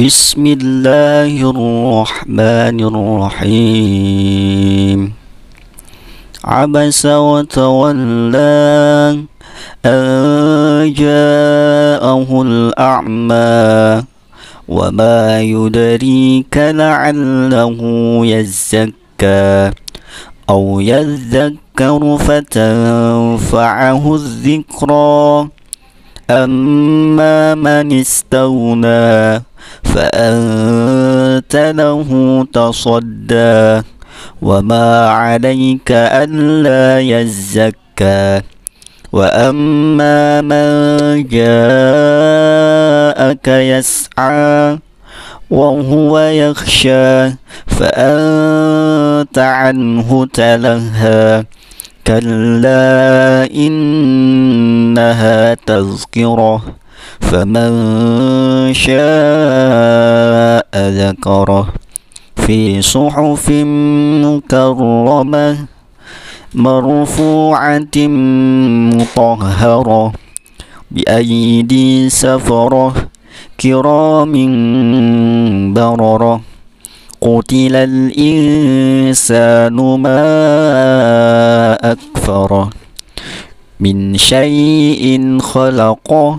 بسم الله الرحمن الرحيم عبس وتولى أن جاءه الأعمى وما يدريك لعله يزكى أو يذكر فتنفعه الذكرى أما من استغنى فأنت له تصدى وما عليك ألا يزكى وأما من جاءك يسعى وهو يخشى فأنت عنه تلهى كلا إنها تذكره فمن شاء ذكره في صحف مكرمة مرفوعة مطهرة بأيدي سفرة كرام بررة قتل الإنسان ما أكفره من شيء خلقه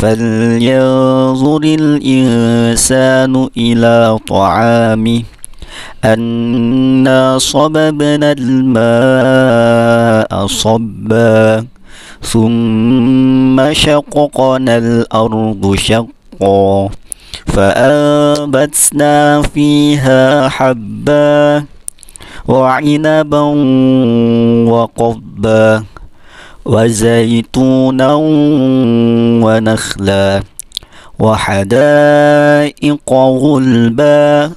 فلينظر الإنسان إلى طعامه أنا صببنا الماء صبا ثم شققنا الأرض شقا فأنبتنا فيها حبا وعنبا وقبا وزيتونا ونخلا وحدائق غلبا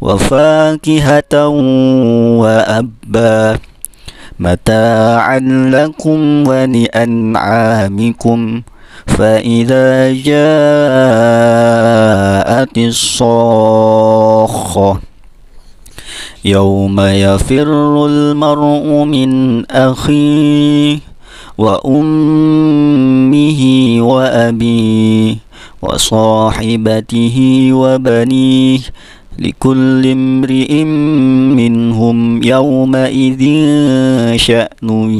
وفاكهة وأبا متاعا لكم ولأنعامكم فإذا جاءت الصاخة يوم يفر المرء من أخيه وأمه وأبيه وصاحبته وبنيه لكل امرئ منهم يومئذ شأن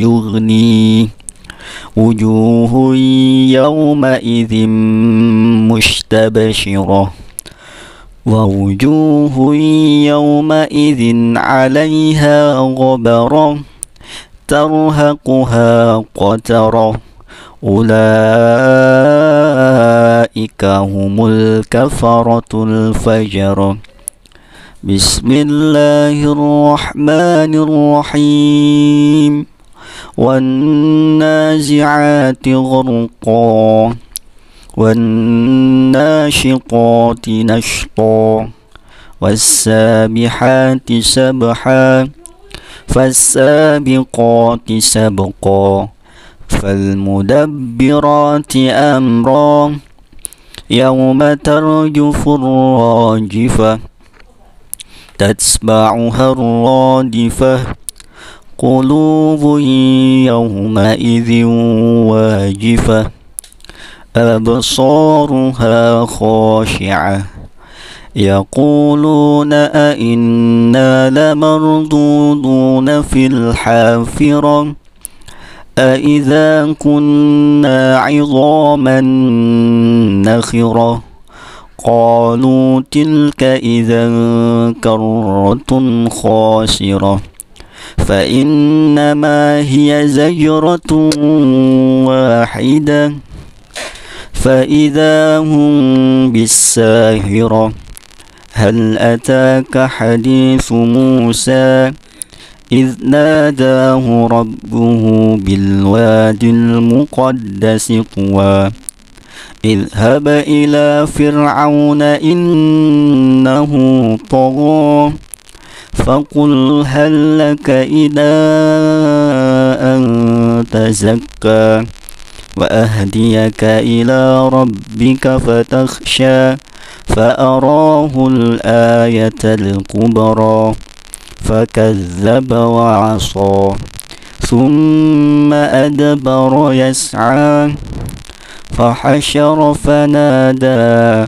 يغنيه وجوه يومئذ مشتبشرة ووجوه يومئذ عليها غبره ترهقها قترة أولئك هم الكفرة الفجر بسم الله الرحمن الرحيم والنازعات غرقا والناشقات نشطا والسابحات سبحا فالسابقات سبقا فالمدبرات أمرا يوم ترجف الراجفة تتبعها الرادفة قلوب يومئذ واجفة أبصارها خاشعة يقولون أئنا لمردودون في الحافرة أئذا كنا عظاما نخرة قالوا تلك إذا كرة خاسرة فإنما هي زجرة واحدة فإذا هم بالساهرة هل أتاك حديث موسى إذ ناداه ربه بالوادي المقدس طوى اذهب إلى فرعون إنه طغى فقل هل لك إذا أن تزكى وأهديك إلى ربك فتخشى فأراه الآية الكبرى فكذب وعصى ثم أدبر يسعى فحشر فنادى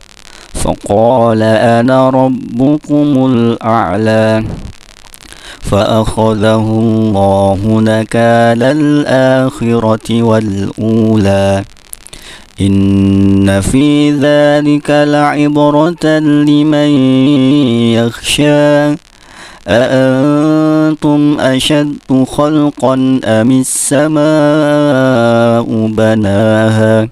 فقال أنا ربكم الأعلى فأخذه الله نكال الآخرة والأولى إن في ذلك لعبرة لمن يخشى أأنتم أشد خلقا أم السماء بناها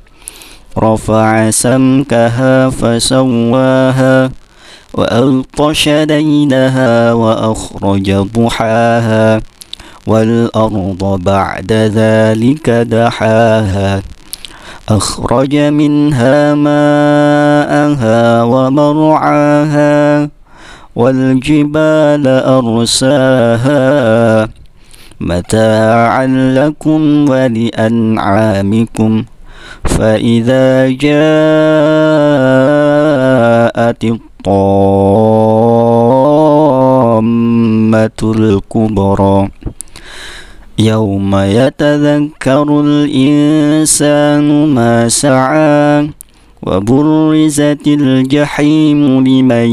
رفع سمكها فسواها وألطش ليلها وأخرج ضحاها والأرض بعد ذلك دحاها أخرج منها ماءها ومرعاها والجبال أرساها متاعا لكم ولأنعامكم فإذا جاءت الطامة الكبرى يوم يتذكر الإنسان ما سعى وبرزت الجحيم لمن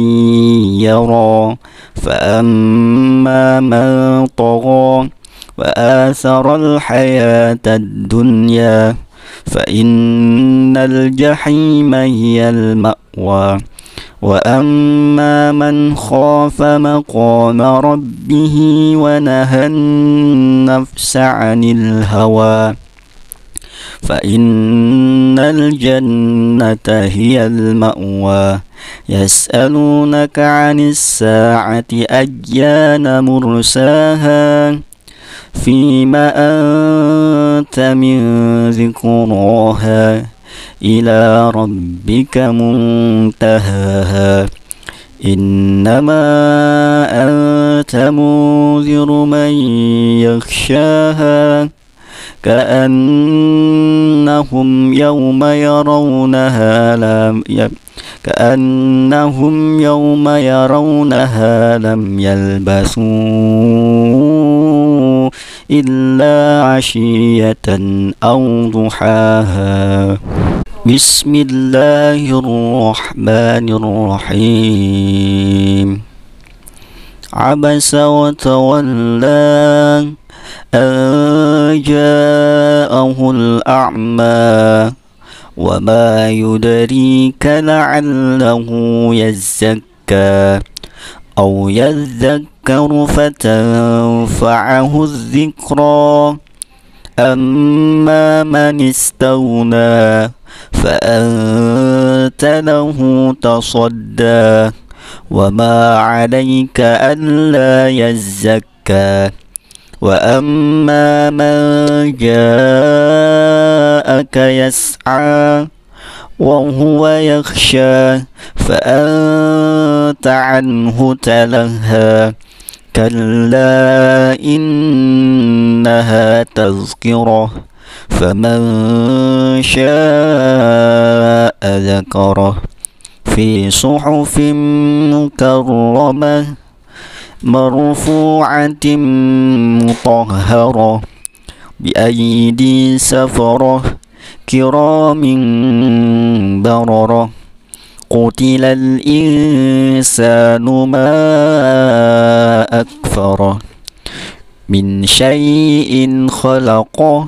يرى فأما من طغى وآثر الحياة الدنيا فإن الجحيم هي المأوى وأما من خاف مقام ربه ونهى النفس عن الهوى فإن الجنة هي المأوى يسألونك عن الساعة أجيان مرساها فيما أنت من ذكراها إلى ربك منتهاها إنما أنت منذر من يخشاها كأنهم يوم يرونها لم كأنهم يوم يرونها لم يلبسوا إلا عشية أو ضحاها بسم الله الرحمن الرحيم عبس وتولى أن جاءه الأعمى وما يدريك لعله يزكى أو يذكر فتنفعه الذكرى أما من استغنى فأنت له تصدى وما عليك ألا يزكى وأما من جاءك يسعى وهو يخشى فأنت عنه تلهى كلا إنها تذكره فمن شاء ذكره في صحف مكرمة مرفوعة مطهرة بأيدي سفرة كرام بررة قتل الإنسان ما أكفره من شيء خلقه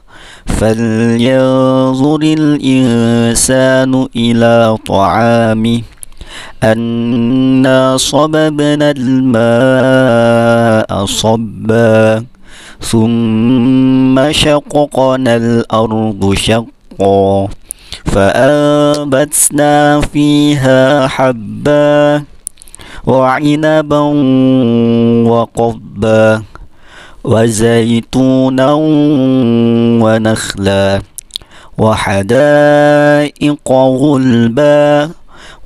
فلينظر الإنسان إلى طعامه أنا صببنا الماء صبا ثم شققنا الأرض شقا فأنبتنا فيها حبا وعنبا وقبا وزيتونا ونخلا وحدائق غلبا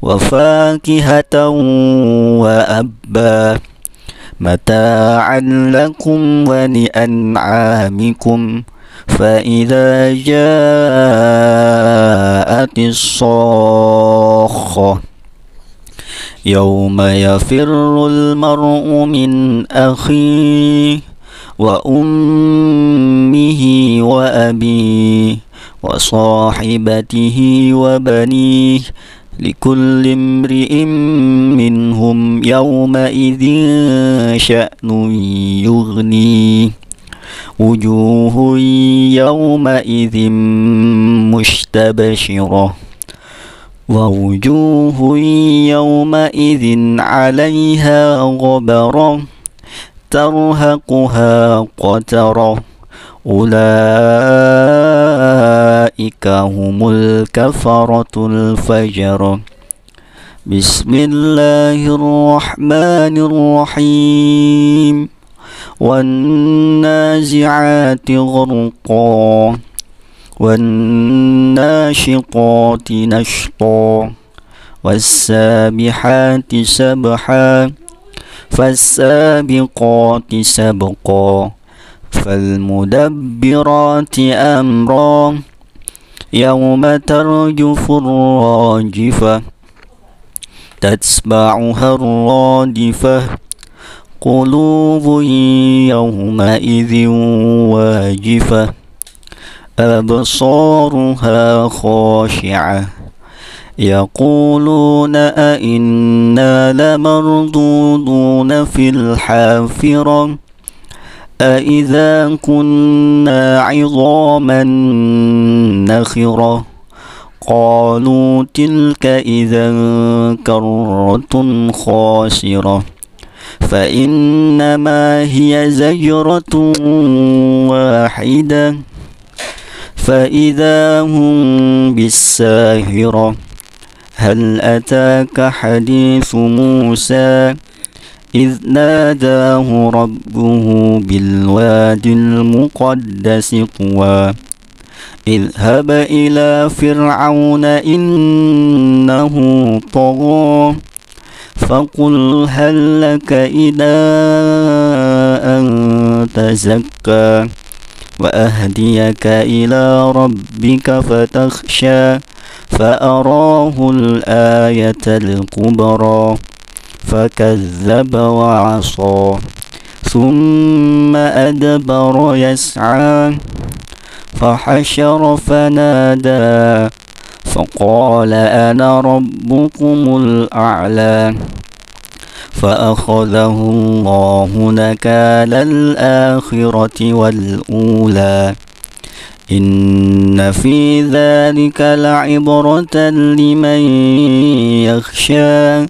وفاكهة وأبا متاعا لكم ولأنعامكم فإذا جاءت الصاخة يوم يفر المرء من أخيه وأمه وأبيه وصاحبته وبنيه لكل امرئ منهم يومئذ شأن يغنيه وجوه يومئذ مشتبشرة ووجوه يومئذ عليها غبره ترهقها قترة أولئك هم الكفرة الفجر بسم الله الرحمن الرحيم والنازعات غرقا والناشقات نشطا والسابحات سبحا فالسابقات سبقا فالمدبرات أمرا يوم ترجف الراجفة تتبعها الرادفة قلوب يومئذ واجفة أبصارها خاشعة يقولون أئنا لمردودون في الحافرة أئذا كنا عظاما نخرة قالوا تلك إذا كرة خاسرة فإنما هي زجرة واحدة فإذا هم بالساهرة هل أتاك حديث موسى إذ ناداه ربه بالواد المقدس طوى اذهب إلى فرعون إنه طغى فقل هل لك إذا أن تزكى وأهديك إلى ربك فتخشى فأراه الآية الكبرى فكذب وعصى ثم أدبر يسعى فحشر فنادى فقال أنا ربكم الأعلى فأخذه الله نكال الآخرة والأولى إن في ذلك لعبرة لمن يخشى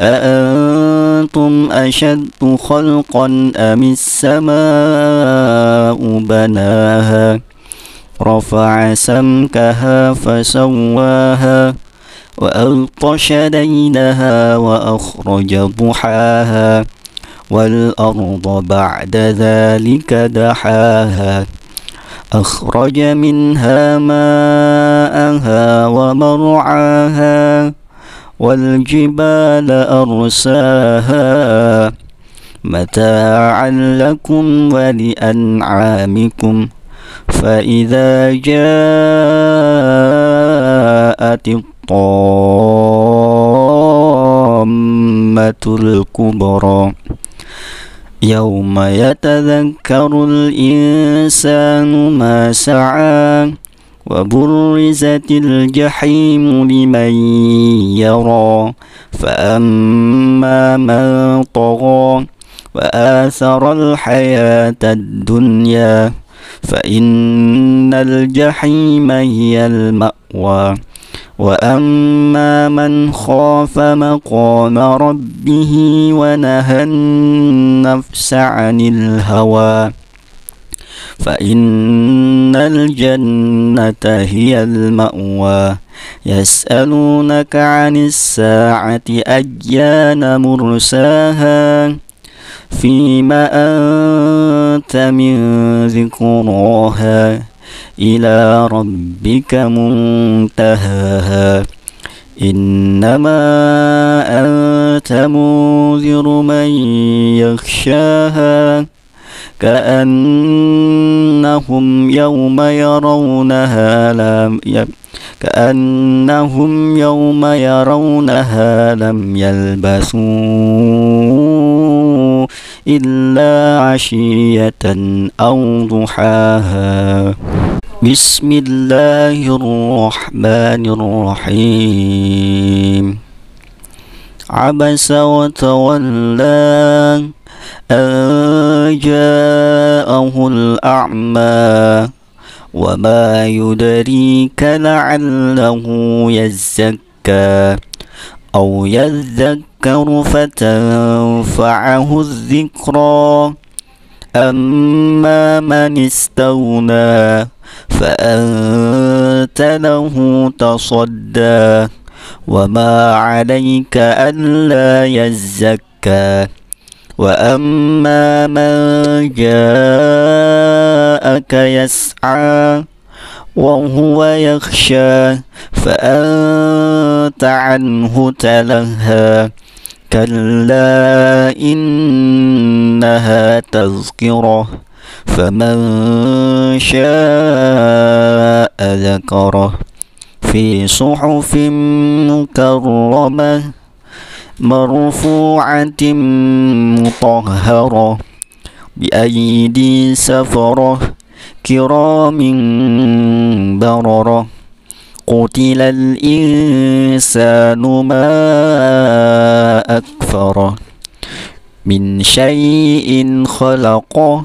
أأنتم أشد خلقا أم السماء بناها رفع سمكها فسواها وألطش ليلها وأخرج ضحاها والأرض بعد ذلك دحاها أخرج منها ماءها ومرعاها والجبال أرساها متاعا لكم ولأنعامكم فإذا جاءت الطامة الكبرى يوم يتذكر الإنسان ما سعى وبرزت الجحيم لمن يرى فأما من طغى وآثر الحياة الدنيا فإن الجحيم هي المأوى وأما من خاف مقام ربه ونهى النفس عن الهوى فإن الجنة هي المأوى يسألونك عن الساعة أجيان مرساها فيما أنت من ذكراها إلى ربك منتهاها إنما أنت منذر من يخشاها كأنهم يوم يرونها لم كأنهم يوم يرونها لم يلبسوا إلا عشية أو ضحاها بسم الله الرحمن الرحيم عبس وتولى أن جاءه الأعمى وما يدريك لعله يزكى أو يذكر فتنفعه الذكرى أما من استغنى فأنت له تصدى وما عليك ألا يزكى وأما من جاءك يسعى وهو يخشى فأنت عنه تلهى كلا إنها تذكره فمن شاء ذكره في صحف مكرمة مرفوعة مطهرة بأيدي سفرة كرام بررة قتل الإنسان ما أكفره من شيء خلقه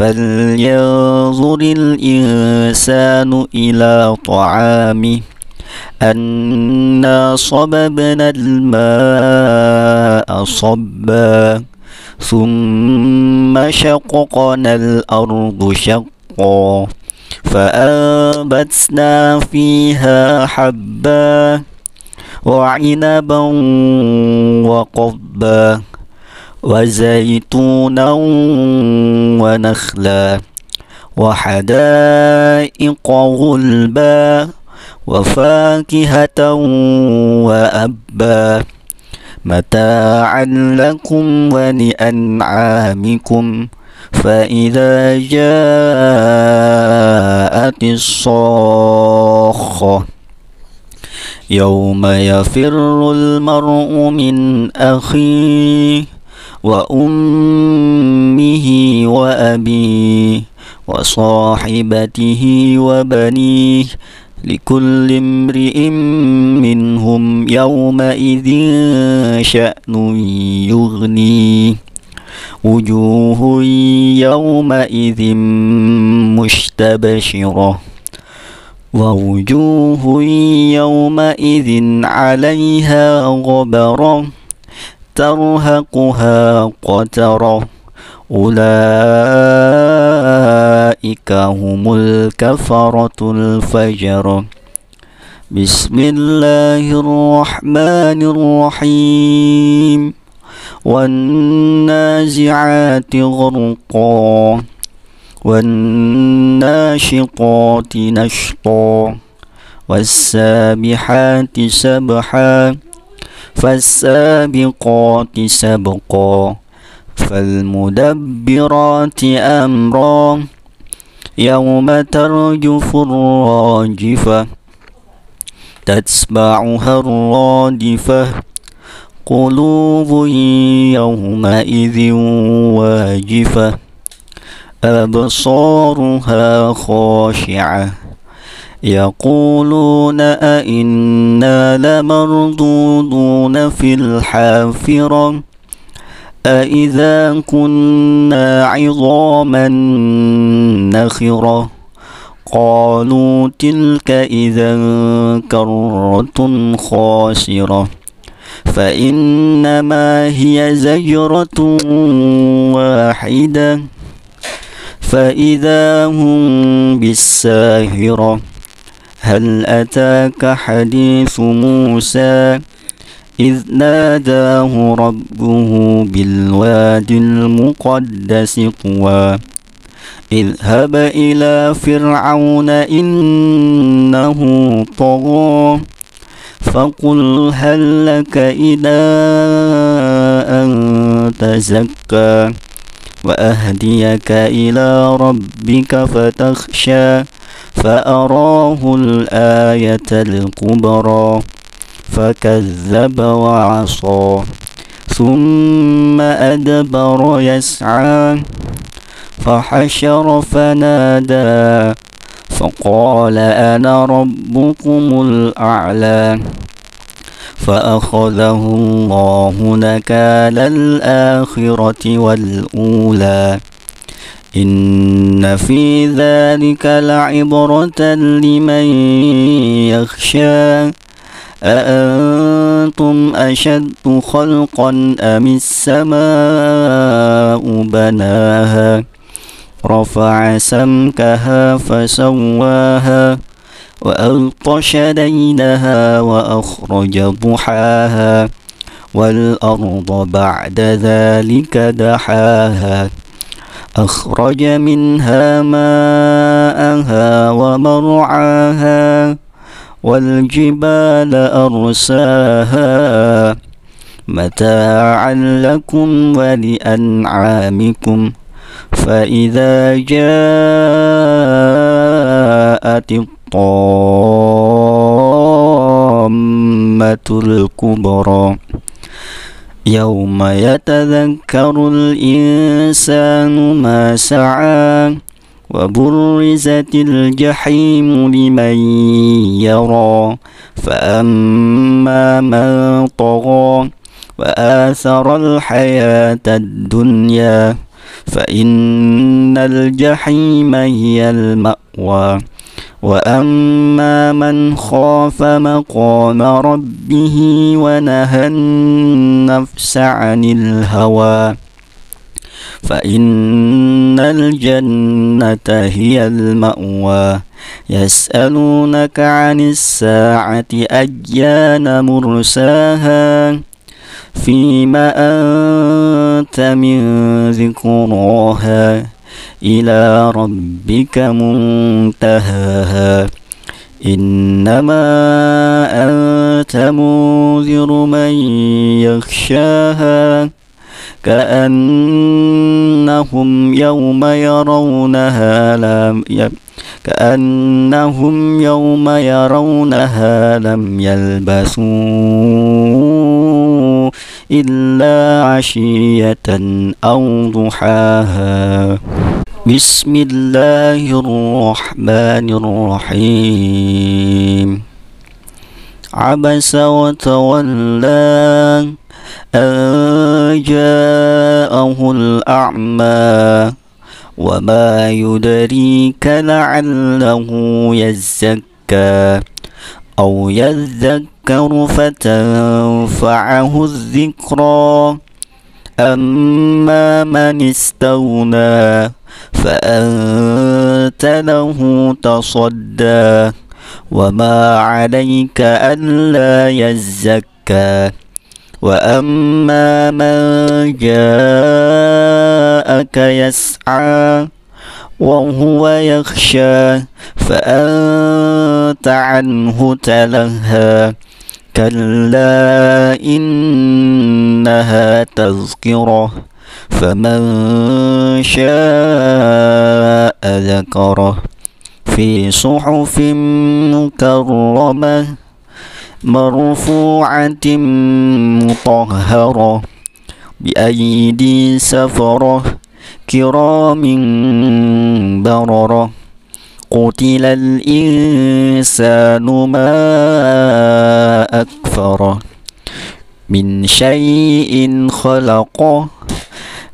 فلينظر الإنسان إلى طعامه أنا صببنا الماء صبا ثم شققنا الأرض شقا فأنبتنا فيها حبا وعنبا وقبا وزيتونا ونخلا وحدائق غلبا وفاكهة وأبا متاعا لكم ولأنعامكم فإذا جاءت الصاخة يوم يفر المرء من أخيه وأمه وأبيه وصاحبته وبنيه لكل امرئ منهم يومئذ شأن يغنيه وجوه يومئذ مشتبشرة ووجوه يومئذ عليها غبره ترهقها قترة أولئك هم الكفرة الفجر بسم الله الرحمن الرحيم والنازعات غرقا والناشقات نشطا والسابحات سبحا فالسابقات سبقا فالمدبرات أمرا يوم ترجف الراجفة تتبعها الرادفة قلوب يومئذ واجفة أبصارها خاشعة يقولون أئنا لمردودون في الحافرة أئذا كنا عظاما نخرة قالوا تلك إذا كرة خاسرة فإنما هي زجرة واحدة فإذا هم بالساهرة هل أتاك حديث موسى إذ ناداه ربه بالواد المقدس طوى اذهب إلى فرعون إنه طغى فقل هل لك إلى أن تزكى وأهديك إلى ربك فتخشى فأراه الآية الكبرى فكذب وعصى ثم أدبر يسعى فحشر فنادى فقال أنا ربكم الأعلى فأخذه الله نكال الآخرة والأولى إن في ذلك لعبرة لمن يخشى أأنتم أشد خلقا أم السماء بناها رفع سمكها فسواها وألطش ليلها وأخرج ضحاها والأرض بعد ذلك دحاها أخرج منها ماءها ومرعاها والجبال أرساها متاعا لكم ولأنعامكم فإذا جاءت الطامة الكبرى يوم يتذكر الإنسان ما سعى وبرزت الجحيم لمن يرى فأما من طغى وآثر الحياة الدنيا فإن الجحيم هي المأوى وأما من خاف مقام ربه ونهى النفس عن الهوى فإن الجنة هي المأوى يسألونك عن الساعة أجيان مرساها فيما أنت من ذكراها إلى ربك منتهاها إنما أنت منذر من يخشاها كأنهم يوم يرونها لم كأنهم يوم يرونها لم يلبسوا إلا عشية أو ضحاها بسم الله الرحمن الرحيم عبس وتولى أن جاءه الأعمى وما يدريك لعله يزكى أو يذكر فتنفعه الذكرى أما من استغنى فأنت له تصدى وما عليك ألا يزكى وأما من جاءك يسعى وهو يخشى فأنت عنه تلهى كلا إنها تذكره فمن شاء ذكره في صحف مكرمة مرفوعة مطهرة بأيدي سفرة كرام بررة قتل الإنسان ما أكفره من شيء خلقه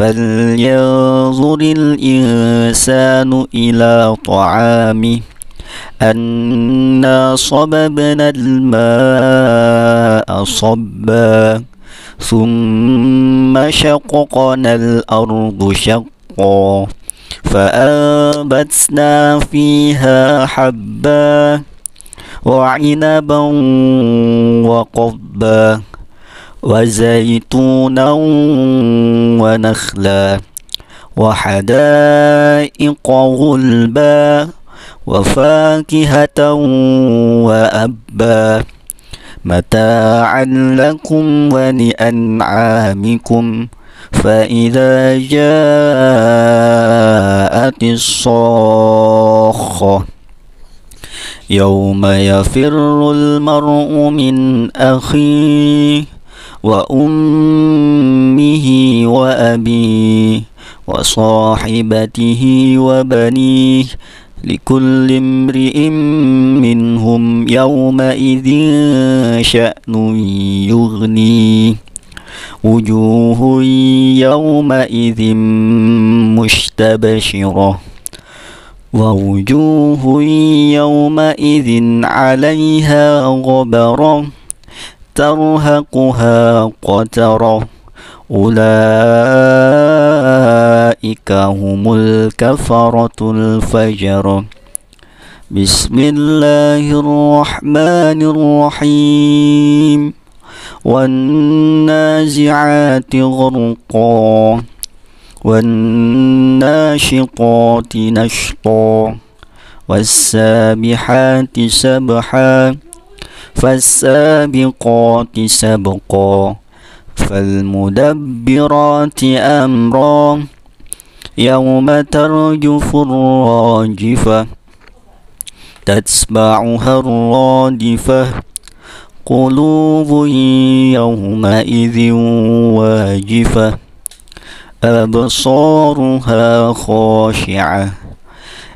فلينظر الإنسان إلى طعامه أنا صببنا الماء صبا ثم شققنا الأرض شقا فأنبتنا فيها حبا وعنبا وقبا وزيتونا ونخلا وحدائق غلبا وفاكهة وأبا متاعا لكم ولأنعامكم فإذا جاءت الصاخة يوم يفر المرء من أخيه وأمه وأبيه وصاحبته وبنيه لكل امرئ منهم يومئذ شأن يغنيه وجوه يومئذ مشتبشرة ووجوه يومئذ عليها غبره ترهقها قترة أولئك هم الكفرة الفجر بسم الله الرحمن الرحيم والنازعات غرقا والناشقات نشطا والسابحات سبحا فالسابقات سبقا فالمدبرات أمرا يوم ترجف الراجفة تتبعها الرادفة قلوب يومئذ واجفة أبصارها خاشعة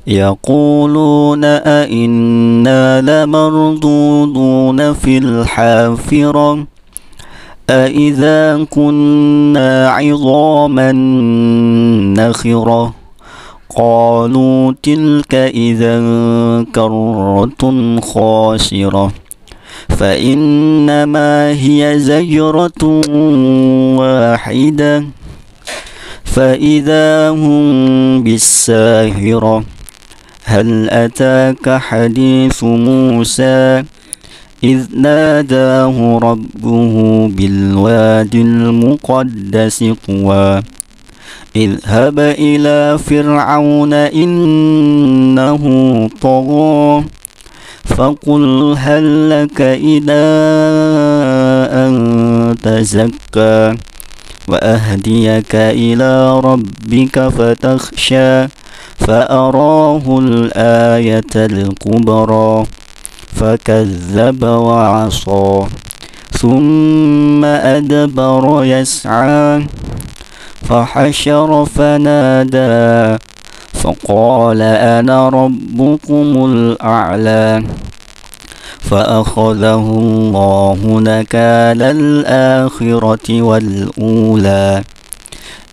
يقولون أئنا لمردودون في الحافرة أئذا كنا عظاما نخرة قالوا تلك إذا كرة خاسرة فإنما هي زجرة واحدة فإذا هم بالساهرة هل أتاك حديث موسى إذ ناداه ربه بالواد المقدس طوى اذهب إلى فرعون إنه طغى فقل هل لك إلى أن تزكى وأهديك إلى ربك فتخشى فأراه الآية الكبرى فكذب وعصى ثم أدبر يسعى فحشر فنادى فقال أنا ربكم الأعلى فأخذه الله نكال الآخرة والأولى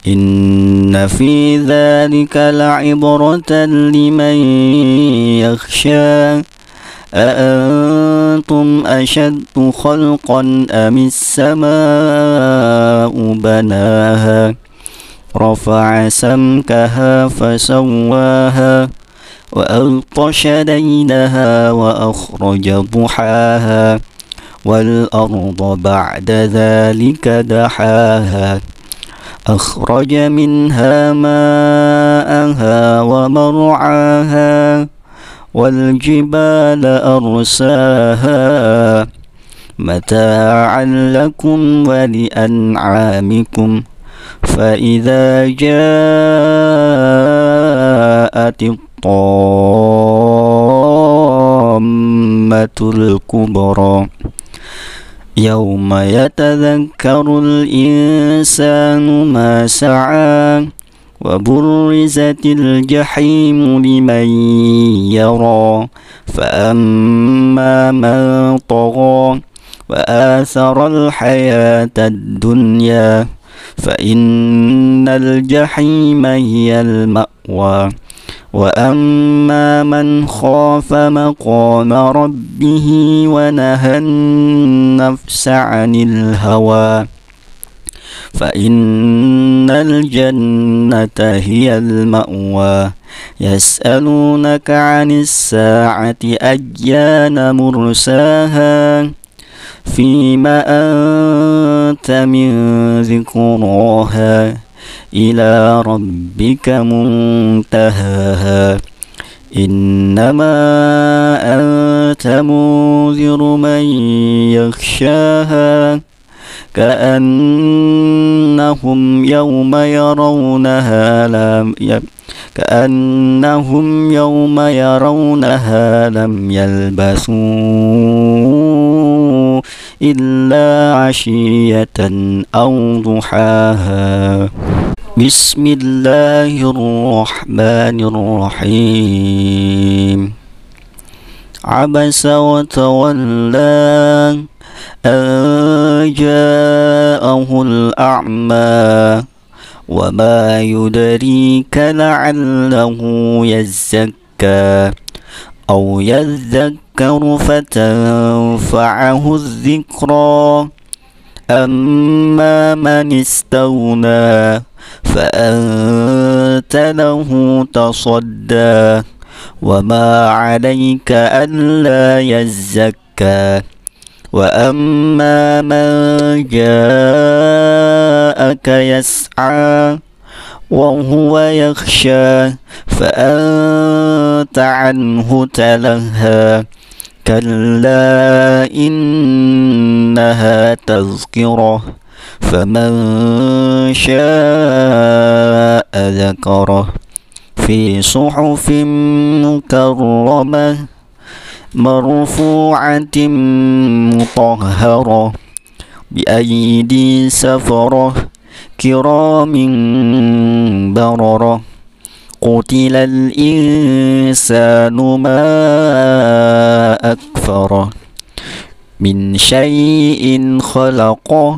إن في ذلك لعبرة لمن يخشى أأنتم أشد خلقا أم السماء بناها رفع سمكها فسواها وألطش ليلها وأخرج ضحاها والأرض بعد ذلك دحاها أخرج منها ماءها ومرعاها والجبال أرساها متاعا لكم ولأنعامكم فإذا جاءت الطامة الكبرى يوم يتذكر الإنسان ما سعى وبرزت الجحيم لمن يرى فأما من طغى وآثر الحياة الدنيا فإن الجحيم هي المأوى وأما من خاف مقام ربه ونهى النفس عن الهوى فإن الجنة هي المأوى يسألونك عن الساعة أجيان مرساها فيما أنت من ذكراها إلى ربك منتهاها إنما أنت منذر من يخشاها كأنهم يوم يرونها لم كأنهم يوم يرونها لم يلبسوا إلا عشية أو ضحاها بسم الله الرحمن الرحيم عبس وتولى أن جاءه الأعمى وما يدريك لعله يزكى أو يذكر فتنفعه الذكرى أما من استغنى فأنت له تصدى وما عليك ألا يزكى وأما من جاءك يسعى وهو يخشى فأنت عنه تلهى كلا إنها تذكره فمن شاء ذكره في صحف مكرمة مرفوعة مطهرة بأيدي سفرة كرام بررة قتل الإنسان ما أكفره من شيء خلقه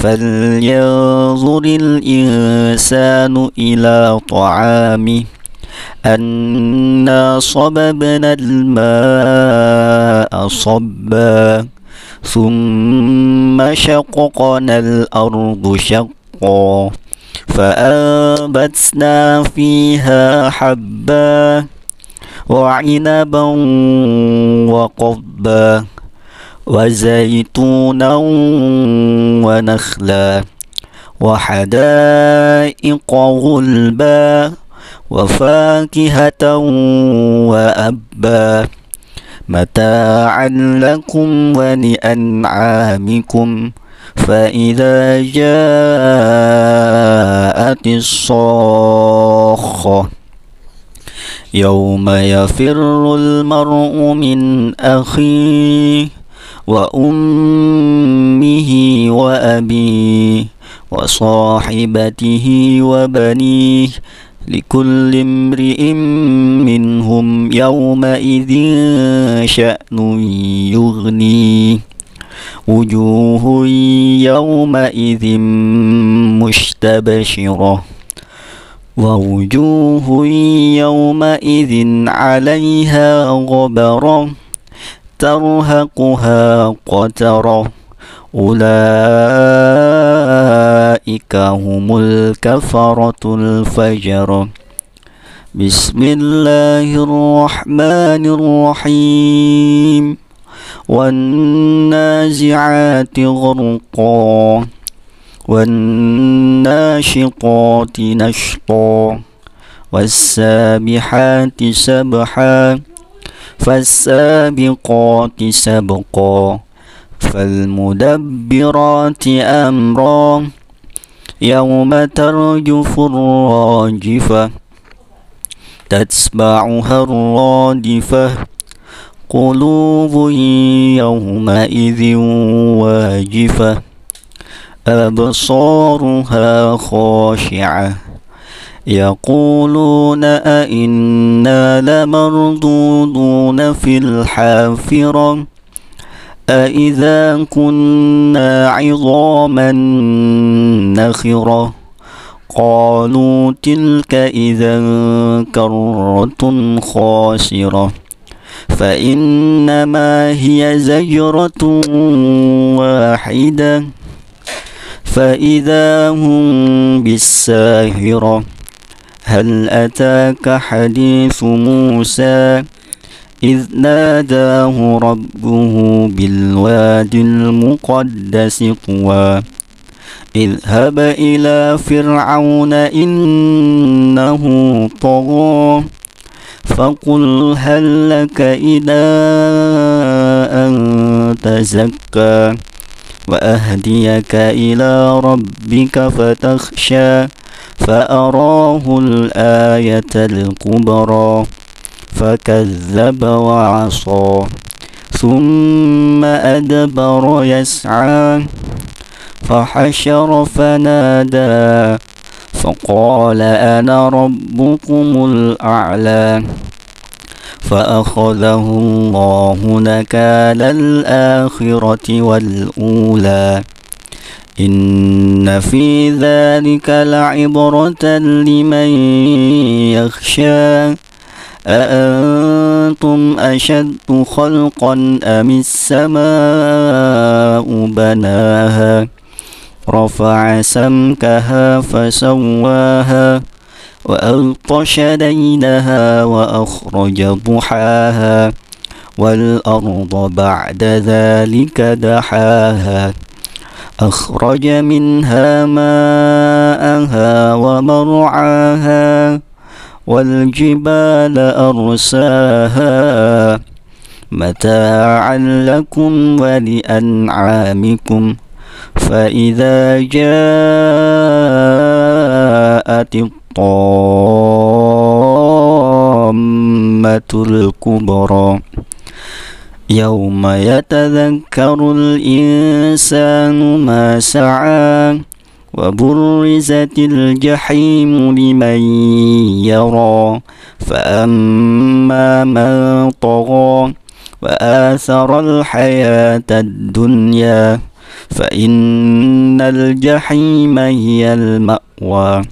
فلينظر الإنسان إلى طعامه أنا صببنا الماء صبا ثم شققنا الأرض شقا فأنبتنا فيها حبا وعنبا وقبا وزيتونا ونخلا وحدائق غلبا وفاكهة وأبا متاعا لكم ولأنعامكم فإذا جاءت الصاخة يوم يفر المرء من أخيه وأمه وأبيه وصاحبته وبنيه لكل امرئ منهم يومئذ شأن يغنيه وجوه يومئذ مشتبشرة ووجوه يومئذ عليها غبره ترهقها قترة أولئك هم الكفرة الفجر بسم الله الرحمن الرحيم والنازعات غرقا والناشقات نشطا والسابحات سبحا فالسابقات سبقا فالمدبرات أمرا يوم ترجف الراجفة تتبعها الرادفة قلوب يومئذ واجفة أبصارها خاشعة يقولون أئنا لمردودون في الحافرة أئذا كنا عظاما نخرة قالوا تلك إذا كرة خاسرة فإنما هي زجرة واحدة فإذا هم بالساهرة هل أتاك حديث موسى إذ ناداه ربه بالواد المقدس طوى اذهب إلى فرعون إنه طغى فقل هل لك إلى أن تزكى وأهديك إلى ربك فتخشى فأراه الآية الكبرى فكذب وعصى ثم أدبر يسعى فحشر فنادى فقال أنا ربكم الأعلى فأخذه الله نكال الآخرة والأولى إن في ذلك لعبرة لمن يخشى أأنتم أشد خلقا أم السماء بناها رفع سمكها فسواها وألطش ليلها وأخرج ضحاها والأرض بعد ذلك دحاها أخرج منها ماءها ومرعاها والجبال أرساها متاعا لكم ولأنعامكم فإذا جاءت الطامة الكبرى يوم يتذكر الإنسان ما سعى وبرزت الجحيم لمن يرى فأما من طغى وآثر الحياة الدنيا فإن الجحيم هي المأوى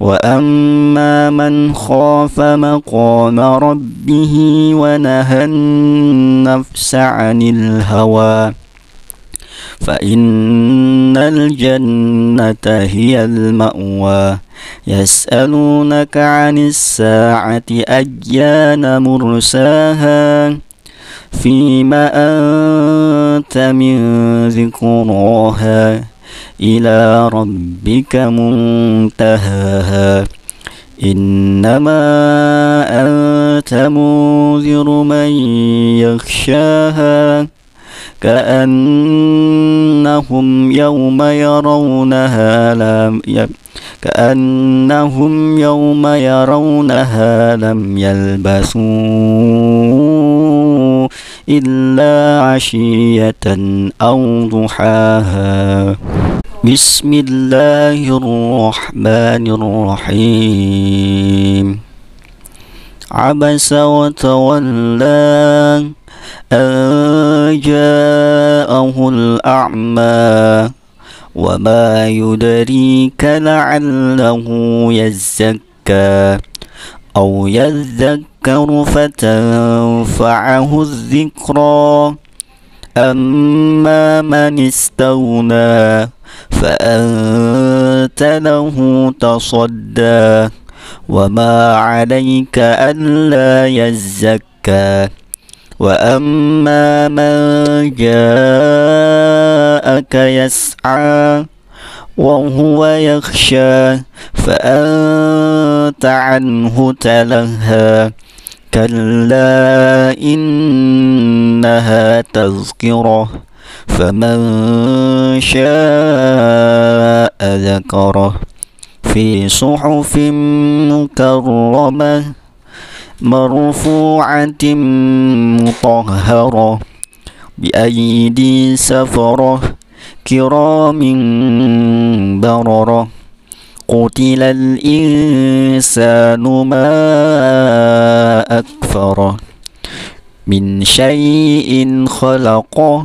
وأما من خاف مقام ربه ونهى النفس عن الهوى فإن الجنة هي المأوى يسألونك عن الساعة أجيان مرساها فيما أنت من ذكراها إلى ربك منتهاها إنما أنت منذر من يخشاها كأنهم يوم يرونها لم كأنهم يوم يرونها لم يلبسوا إلا عشية أو ضحاها بسم الله الرحمن الرحيم عبس وتولى أن جاءه الأعمى وما يدريك لعله يزكى أو يذكر فتنفعه الذكرى أما من استغنى فأنت له تصدى وما عليك ألا يزكى وأما من جاءك يسعى وهو يخشى فأنت عنه تلهى كلا إنها تذكره فمن شاء ذكره في صحف مكرمة مرفوعة مطهرة بأيدي سفرة كرام بررة قتل الإنسان ما أكفره من شيء خلقه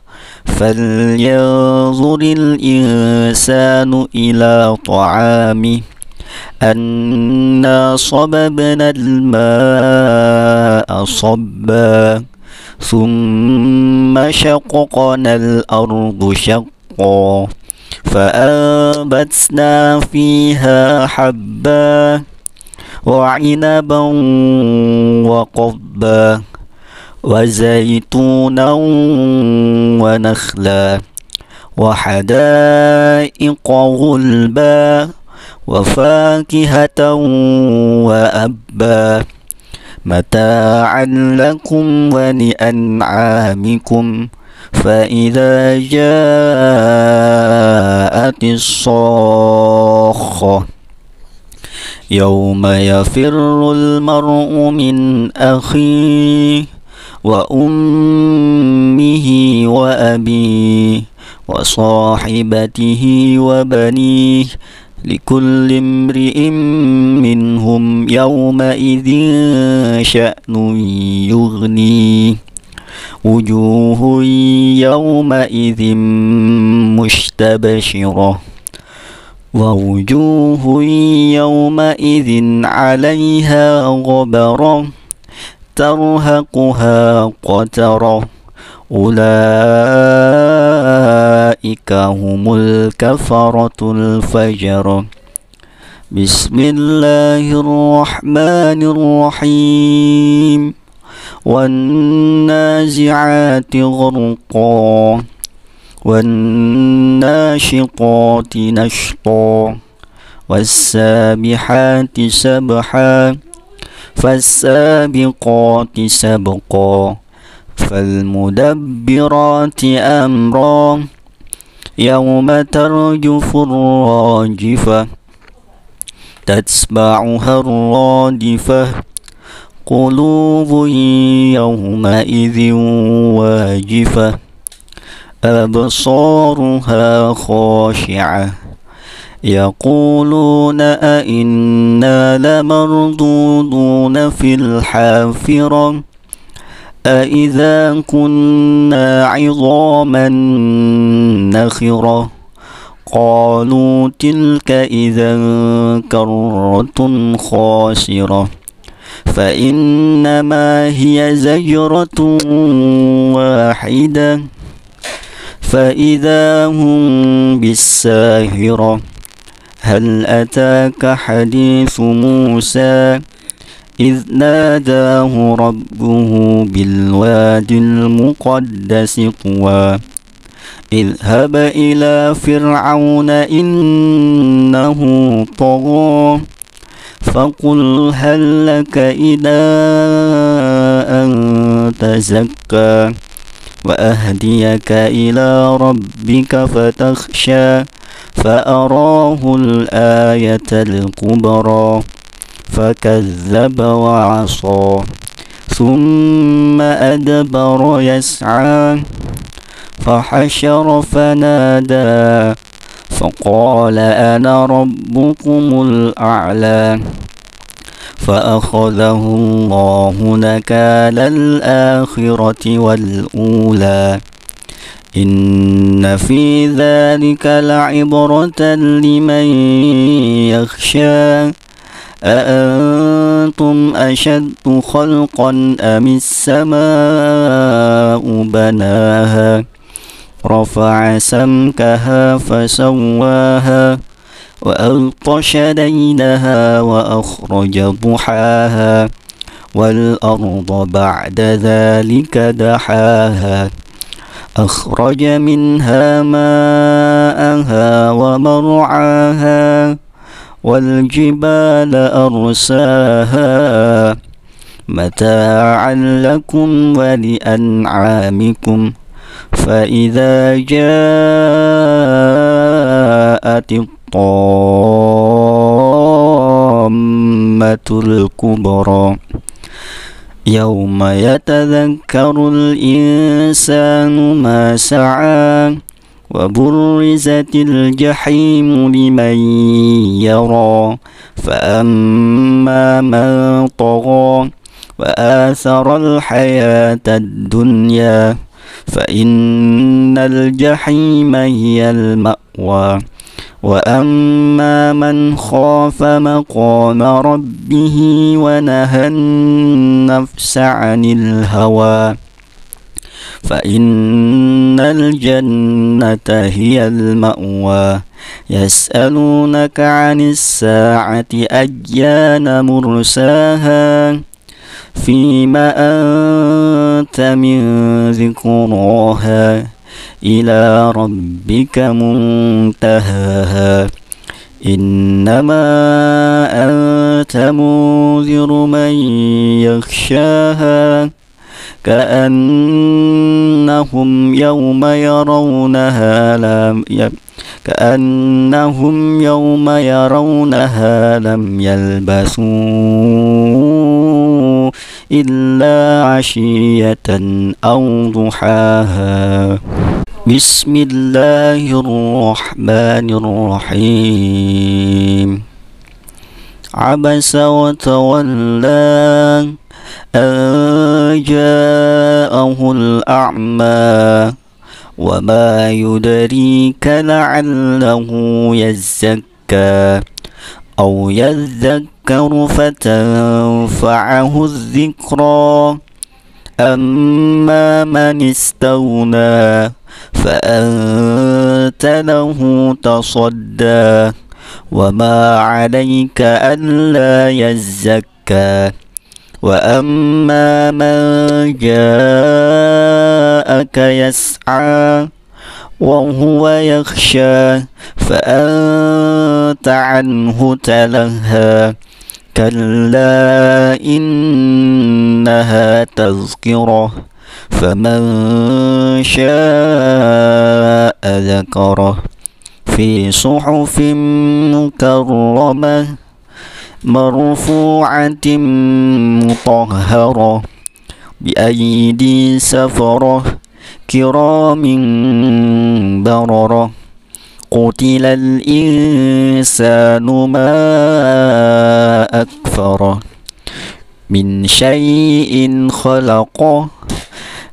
فلينظر الإنسان إلى طعامه أنا صببنا الماء صبا ثم شققنا الأرض شقا فأنبتنا فيها حبا وعنبا وقبا وزيتونا ونخلا وحدائق غلبا وفاكهة وأبا متاعا لكم ولأنعامكم فإذا جاءت الصاخة يوم يفر المرء من أخيه وأمه وأبيه وصاحبته وبنيه لكل امرئ منهم يومئذ شأن يغنيه وجوه يومئذ مشتبشرة ووجوه يومئذ عليها غبره ترهقها قترة أولئك هم الكفرة الفجر بسم الله الرحمن الرحيم والنازعات غرقا والناشقات نشطا والسابحات سبحا فالسابقات سبقا فالمدبرات أمرا يوم ترجف الراجفة تتبعها الرادفة قلوب يومئذ واجفة أبصارها خاشعة يقولون أئنا لمردودون في الحافرة أئذا كنا عظاما نخرة قالوا تلك إذا كرة خاسرة فإنما هي زجرة واحدة فإذا هم بالساهرة هل أتاك حديث موسى إذ ناداه ربه بالواد المقدس طوى اذهب إلى فرعون إنه طغى فقل هل لك إلى أن تزكى وأهديك إلى ربك فتخشى فأراه الآية الكبرى فكذب وعصى ثم أدبر يسعى فحشر فنادى فقال أنا ربكم الأعلى فأخذه الله نكال الآخرة والأولى إن في ذلك لعبرة لمن يخشى أأنتم أشد خلقا أم السماء بناها رفع سمكها فسواها وألطش ليلها وأخرج ضحاها والأرض بعد ذلك دحاها أخرج منها ماءها ومرعاها والجبال أرساها متاعا لكم ولأنعامكم فإذا جاءت الطامة الكبرى يوم يتذكر الإنسان ما سعى وبرزت الجحيم لمن يرى فأما من طغى وآثر الحياة الدنيا فإن الجحيم هي المأوى وأما من خاف مقام ربه ونهى النفس عن الهوى فإن الجنة هي المأوى يسألونك عن الساعة أجيان مرساها فيما أنت من ذكراها إلى ربك منتهاها إنما أنت منذر من يخشاها كأنهم يوم يرونها لم كأنهم يوم يرونها لم يلبسوا إلا عشية أو ضحاها بسم الله الرحمن الرحيم عبس وتولى أن جاءه الأعمى وما يدريك لعله يزكى أو يذكر فتنفعه الذكرى أما من استغنى فأنت له تصدى وما عليك ألا يزكى وأما من جاءك يسعى وهو يخشى فأنت عنه تلهى كلا إنها تذكره فمن شاء ذكره في صحف مكرمة مرفوعة مطهرة بأيدي سفرة كرام بررة قتل الإنسان ما أكفره من شيء خلقه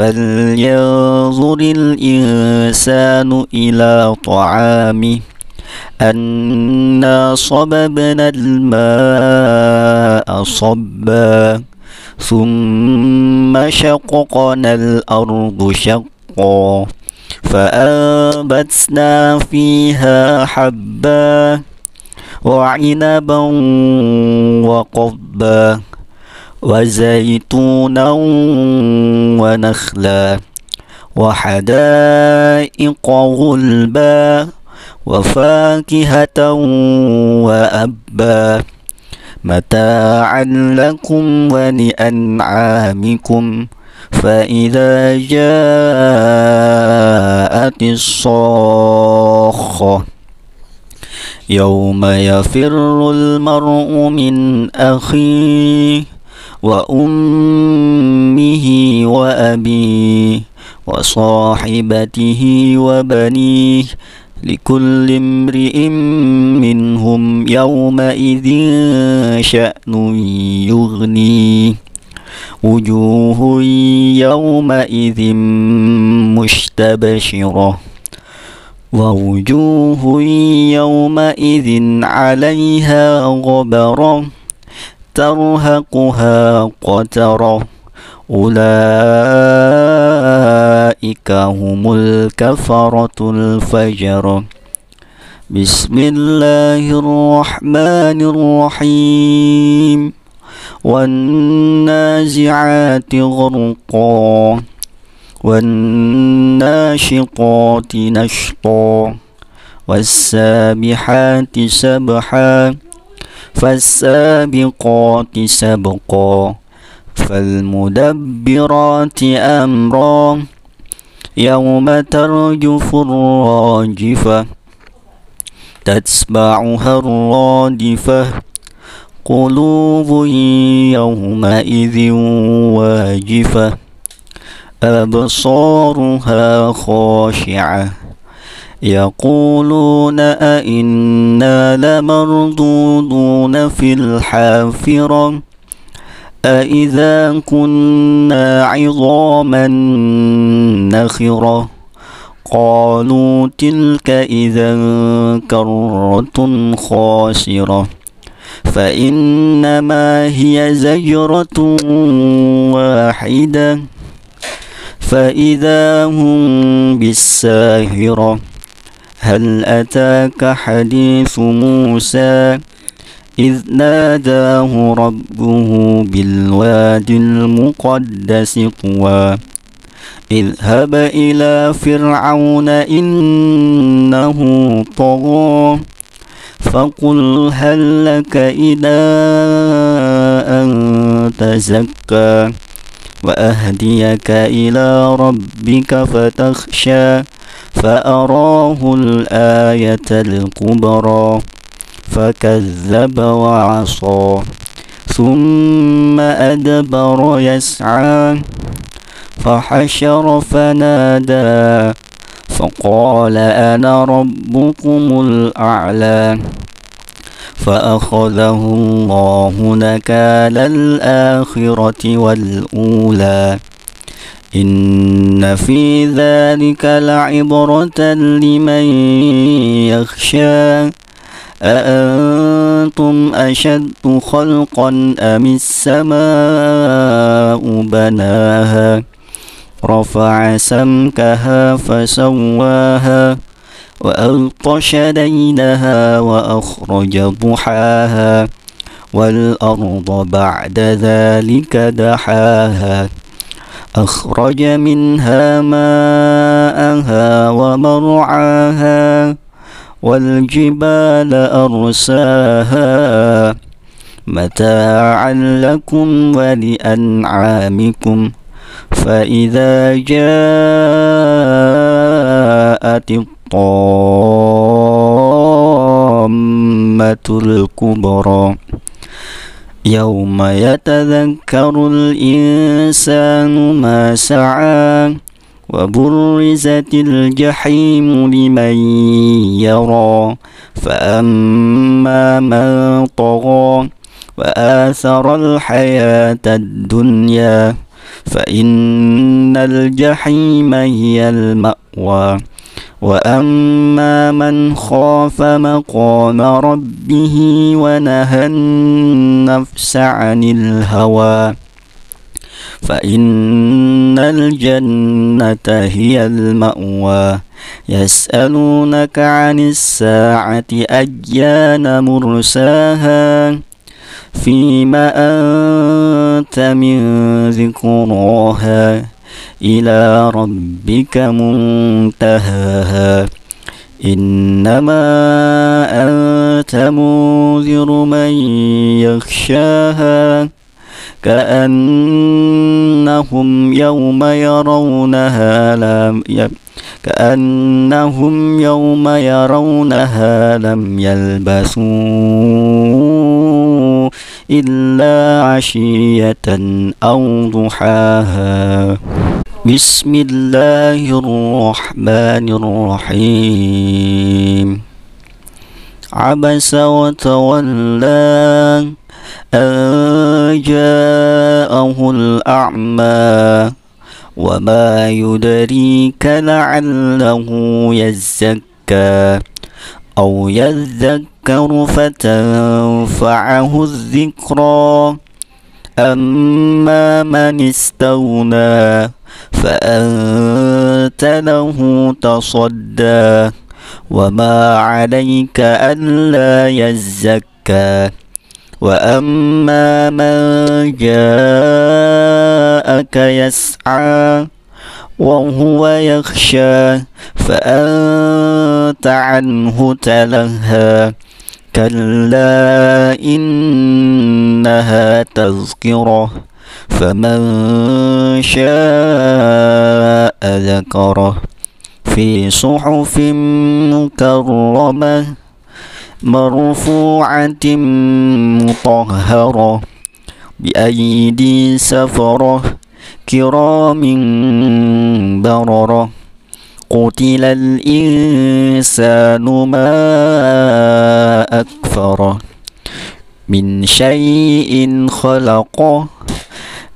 فلينظر الإنسان إلى طعامه أنا صببنا الماء صبا ثم شققنا الأرض شقا فأنبتنا فيها حبا وعنبا وقبا وزيتونا ونخلا وحدائق غلبا وفاكهة وأبا متاعا لكم ولأنعامكم فإذا جاءت الصاخة يوم يفر المرء من أخيه وأمه وأبيه وصاحبته وبنيه لكل امرئ منهم يومئذ شأن يغنيه وجوه يومئذ مشتبشرة ووجوه يومئذ عليها غبره ترهقها قترة أولئك هم الكفرة الفجر بسم الله الرحمن الرحيم والنازعات غرقا والناشقات نشطا والسابحات سبحا فالسابقات سبقا فالمدبرات أمرا يوم ترجف الراجفة تتبعها الرادفة قلوب يومئذ واجفة أبصارها خاشعة يقولون أئنا لمردودون في الحافرة أئذا كنا عظاما نخرة قالوا تلك إذا كرة خاسرة فإنما هي زجرة واحدة فإذا هم بالساهرة هل أتاك حديث موسى إذ ناداه ربه بالواد المقدس طوى اذهب إلى فرعون إنه طغى فقل هل لك إلى أن تزكى وأهديك إلى ربك فتخشى فأراه الآية الكبرى فكذب وعصى ثم أدبر يسعى فحشر فنادى فقال أنا ربكم الأعلى فأخذه الله نكال الآخرة والأولى إن في ذلك لعبرة لمن يخشى أأنتم أشد خلقا أم السماء بناها رفع سمكها فسواها وألطش ليلها وأخرج ضحاها والأرض بعد ذلك دحاها أخرج منها ماءها ومرعاها والجبال أرساها متاعا لكم ولأنعامكم فإذا جاءت الطامة الكبرى يوم يتذكر الإنسان ما سعى وبرزت الجحيم لمن يرى فأما من طغى وآثر الحياة الدنيا فإن الجحيم هي المأوى وأما من خاف مقام ربه ونهى النفس عن الهوى فإن الجنة هي المأوى يسألونك عن الساعة أجيان مرساها فيما أنت من ذكراها إلى ربك منتهاها إنما أنت منذر من يخشاها كأنهم يوم يرونها لم كأنهم يوم يرونها لم يلبسوا إلا عشية أو ضحاها بسم الله الرحمن الرحيم عبس وتولى أن جاءه الأعمى وما يدريك لعله يزكى أو يذكر فتنفعه الذكرى أما من استغنى فأنت له تصدى وما عليك ألا يزكى وأما من جاءك يسعى وهو يخشى فأنت عنه تلهى كلا إنها تذكره فمن شاء ذكره في صحف مكرمة مرفوعة مطهرة بأيدي سفرة كرام بررة قتل الإنسان ما أكفره من شيء خلقه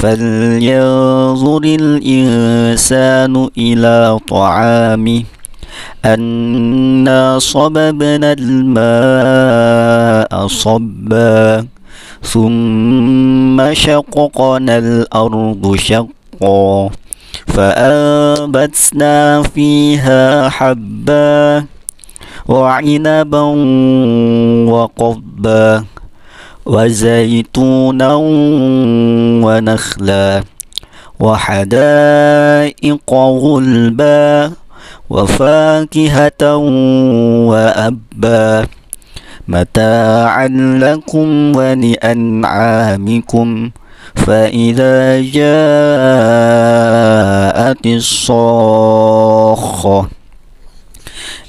فلينظر الإنسان إلى طعامه أنا صببنا الماء صبا ثم شققنا الأرض شقا فأنبتنا فيها حبا وعنبا وقبا وزيتونا ونخلا وحدائق غلبا وفاكهة وأبا متاعا لكم ولأنعامكم فإذا جاءت الصاخة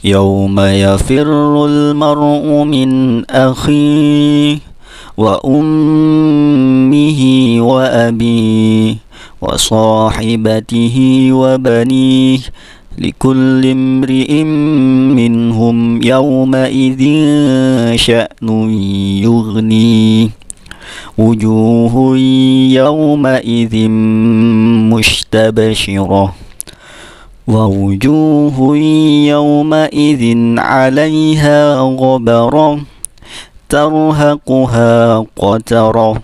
يوم يفر المرء من أخيه وأمه وأبيه وصاحبته وبنيه لكل امرئ منهم يومئذ شأن يغنيه وجوه يومئذ مشتبشرة ووجوه يومئذ عليها غبره ترهقها قترة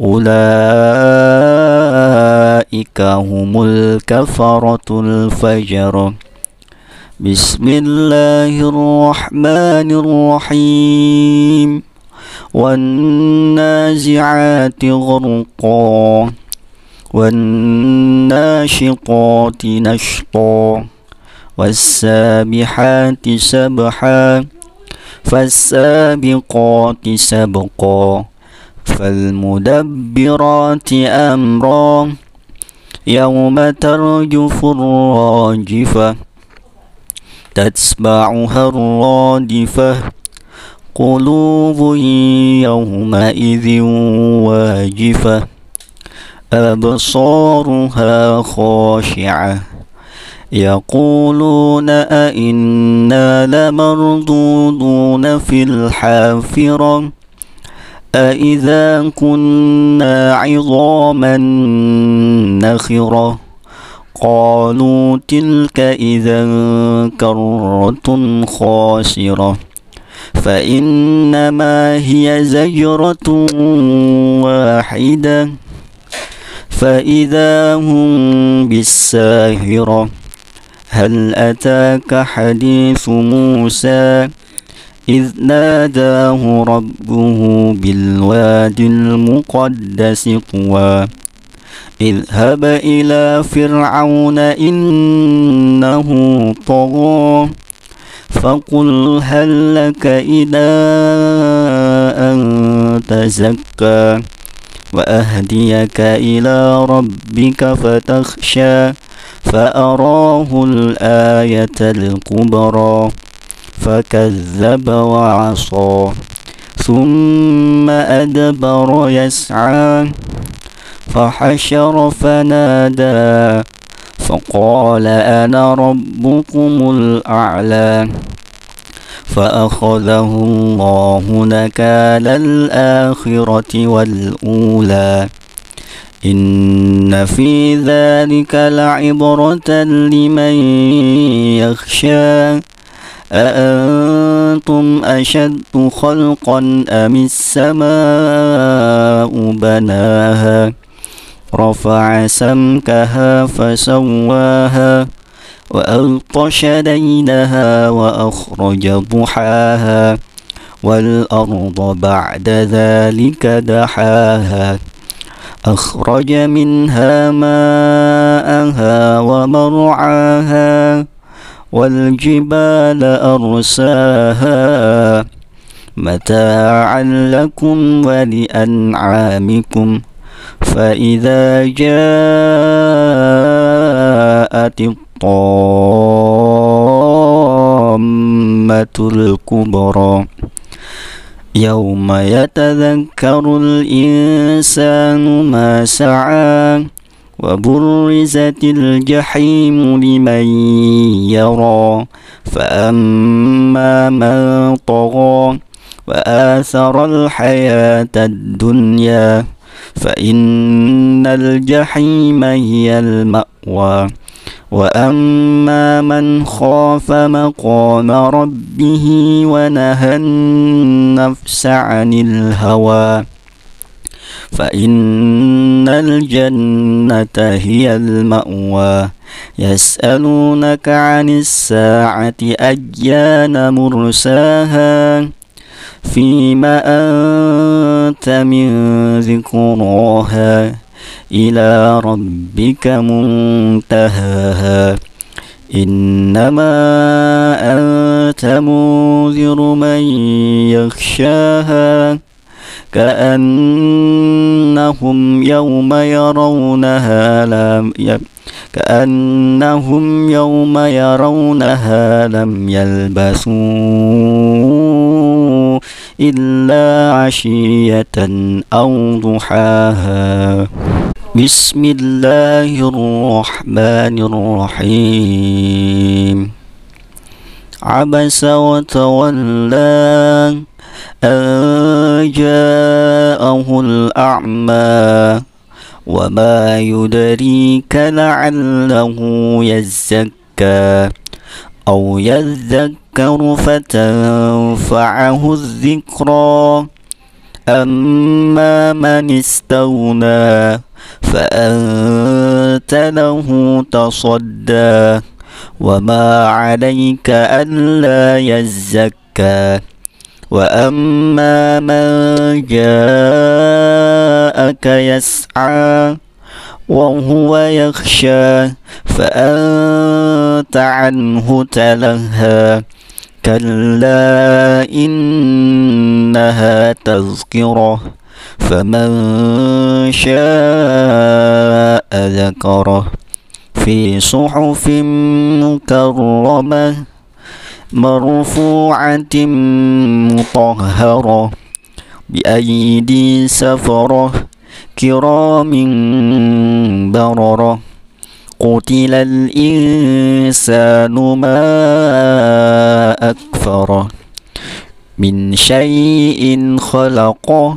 أولئك هم الكفرة الفجر بسم الله الرحمن الرحيم والنازعات غرقا والناشقات نشطا والسابحات سبحا فالسابقات سبقا فالمدبرات أمرا يوم ترجف الراجفة تتبعها الرادفة قلوب يومئذ واجفة أبصارها خاشعة يقولون أئنا لمردودون في الحافرة أئذا كنا عظاما نخرة قالوا تلك إذا كرة خاسرة فإنما هي زجرة واحدة فإذا هم بالساهرة هل أتاك حديث موسى إذ ناداه ربه بالواد المقدس طوى اذهب إلى فرعون إنه طغى فقل هل لك إلى أن تزكى وأهديك إلى ربك فتخشى فأراه الآية الكبرى فكذب وعصى ثم أدبر يسعى فحشر فنادى فقال أنا ربكم الأعلى فأخذه الله نكال الآخرة والأولى إن في ذلك لعبرة لمن يخشى أأنتم أشد خلقا أم السماء بناها رفع سمكها فسواها وألطش ليلها وأخرج ضحاها والأرض بعد ذلك دحاها أخرج منها ماءها ومرعاها والجبال أرساها متاعا لكم ولأنعامكم فإذا جاءت الطامة الكبرى يوم يتذكر الإنسان ما سعى وبرزت الجحيم لمن يرى فأما من طغى وآثر الحياة الدنيا فإن الجحيم هي المأوى وأما من خاف مقام ربه ونهى النفس عن الهوى فإن الجنة هي المأوى يسألونك عن الساعة أجيان مرساها فيما أنت من ذكراها إلى ربك منتهاها إنما أنت منذر من يخشاها كأنهم يوم يرونها لم كأنهم يوم يرونها لم يلبسوا إلا عشية أو ضحاها بسم الله الرحمن الرحيم عبس وتولى أن جاءه الأعمى وما يدريك لعله يزكى أو يذكر فتنفعه الذكرى أما من استغنى فأنت له تصدى وما عليك ألا يزكى وأما من جاءك يسعى وهو يخشى فأنت عنه تلهى كلا إنها تذكره فمن شاء ذكره في صحف مكرمة مرفوعة مطهرة بأيدي سفرة كرام بررة قتل الإنسان ما أكفره من شيء خلقه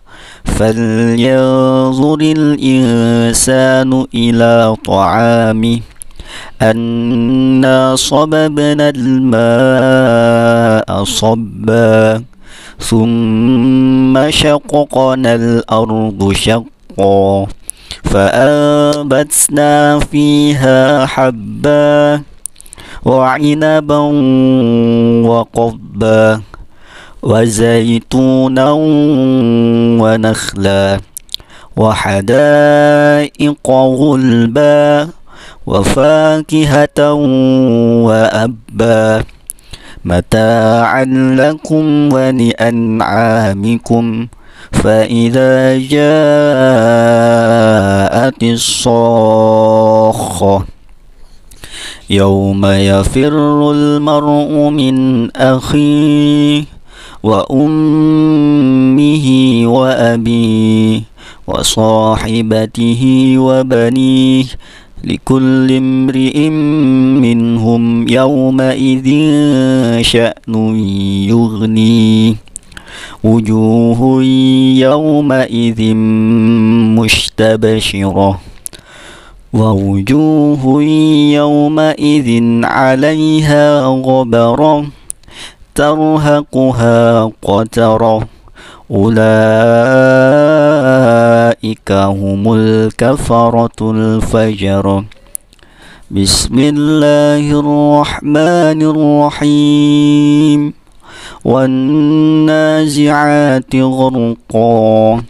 فلينظر الإنسان إلى طعامه أنا صببنا الماء صبا ثم شققنا الأرض شقا فأنبتنا فيها حبا وعنبا وقبا وزيتونا ونخلا وحدائق غلبا وفاكهة وأبا متاعا لكم ولأنعامكم فإذا جاءت الصاخة يوم يفر المرء من أخيه وأمه وأبيه وصاحبته وبنيه لكل امرئ منهم يومئذ شأن يغنيه وجوه يومئذ مشتبشرة ووجوه يومئذ عليها غبره ترهقها قترة أولئك هم الكفرة الفجر بسم الله الرحمن الرحيم والنازعات غرقا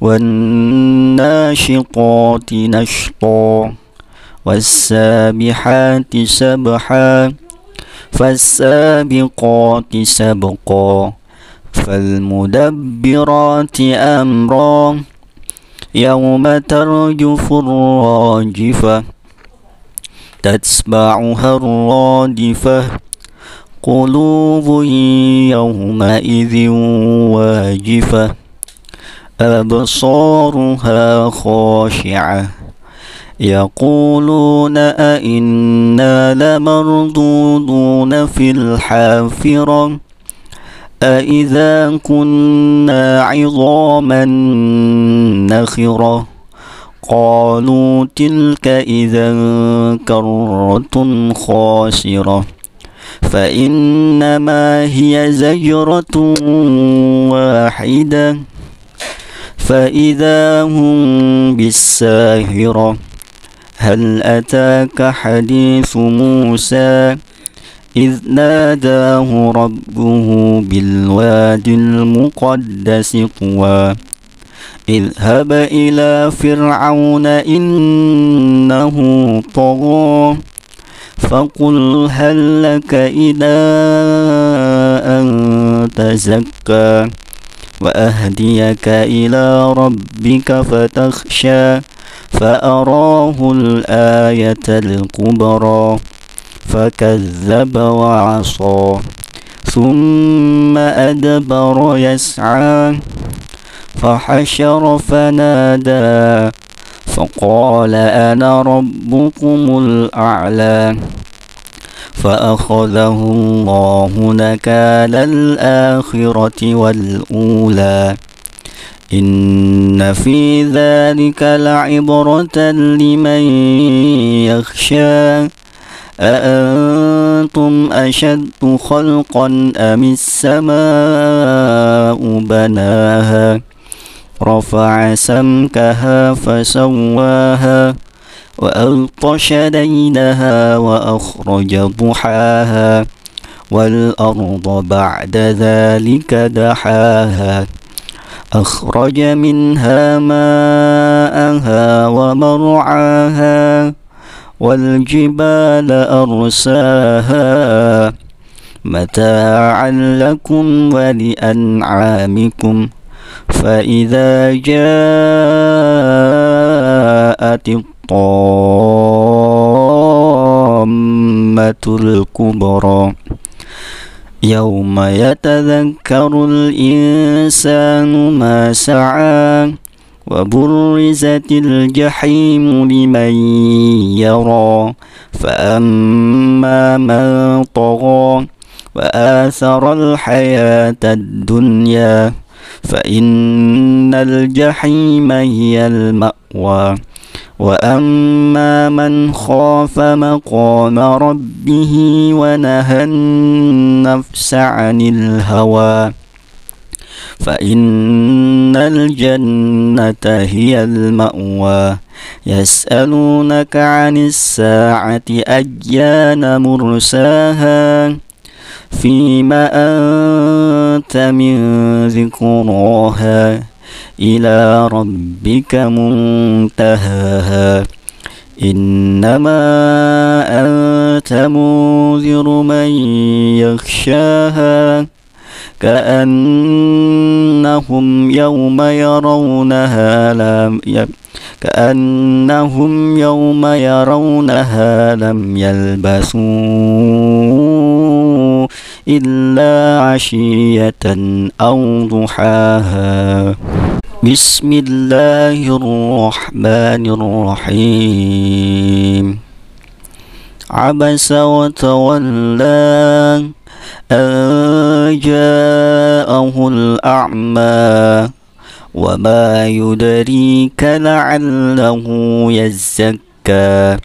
والناشقات نشطا والسابحات سبحا فالسابقات سبقا فالمدبرات أمرا يوم ترجف الراجفة تتبعها الرادفة قلوب يومئذ واجفة أبصارها خاشعة يقولون أئنا لمردودون في الحافرة أئذا كنا عظاما نخرة قالوا تلك إذا كرة خاسرة فإنما هي زجرة واحدة فإذا هم بالساهرة هل أتاك حديث موسى إذ ناداه ربه بالواد المقدس طوى اذهب إلى فرعون إنه طغى فقل هل لك إلى أن تزكى وأهديك إلى ربك فتخشى فأراه الآية الكبرى فكذب وعصى ثم أدبر يسعى فحشر فنادى فقال أنا ربكم الأعلى فأخذه الله نكال الآخرة والأولى إن في ذلك لعبرة لمن يخشى أأنتم أشد خلقا أم السماء بناها رفع سمكها فسواها وألطش ليلها وأخرج ضحاها والأرض بعد ذلك دحاها أخرج منها ماءها ومرعاها والجبال أرساها متاعا لكم ولأنعامكم فإذا جاءت الطامة الكبرى يوم يتذكر الإنسان ما سعى وبرزت الجحيم لمن يرى فأما من طغى وآثر الحياة الدنيا فإن الجحيم هي المأوى وأما من خاف مقام ربه ونهى النفس عن الهوى فإن الجنة هي المأوى يسألونك عن الساعة أجيان مرساها فيما أنت من ذكراها إلى ربك منتهاها إنما أنت منذر من يخشاها كأنهم يوم يرونها لم كأنهم يوم يرونها لم يلبسوا إلا عشية أو ضحاها بسم الله الرحمن الرحيم عبس وتولى أن جاءه الأعمى وما يدريك لعله يزكى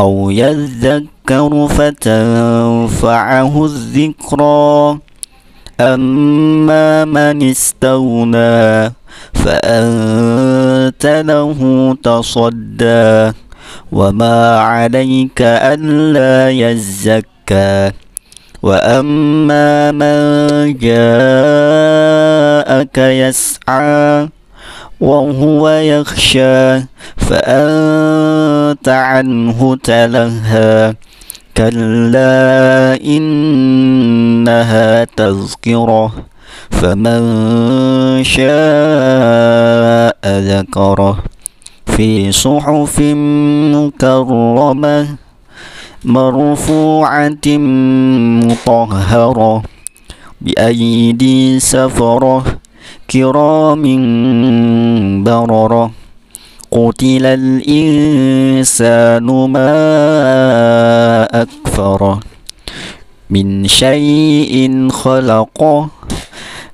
أو يذكر فتنفعه الذكرى أما من استغنى فأنت له تصدى وما عليك ألا يزكى وأما من جاءك يسعى وهو يخشى فأنت عنه تلهى كلا إنها تذكره فمن شاء ذكره في صحف مكرمة مرفوعة مطهرة بأيدي سفرة كرام بررة قتل الإنسان ما أكفره من شيء خلقه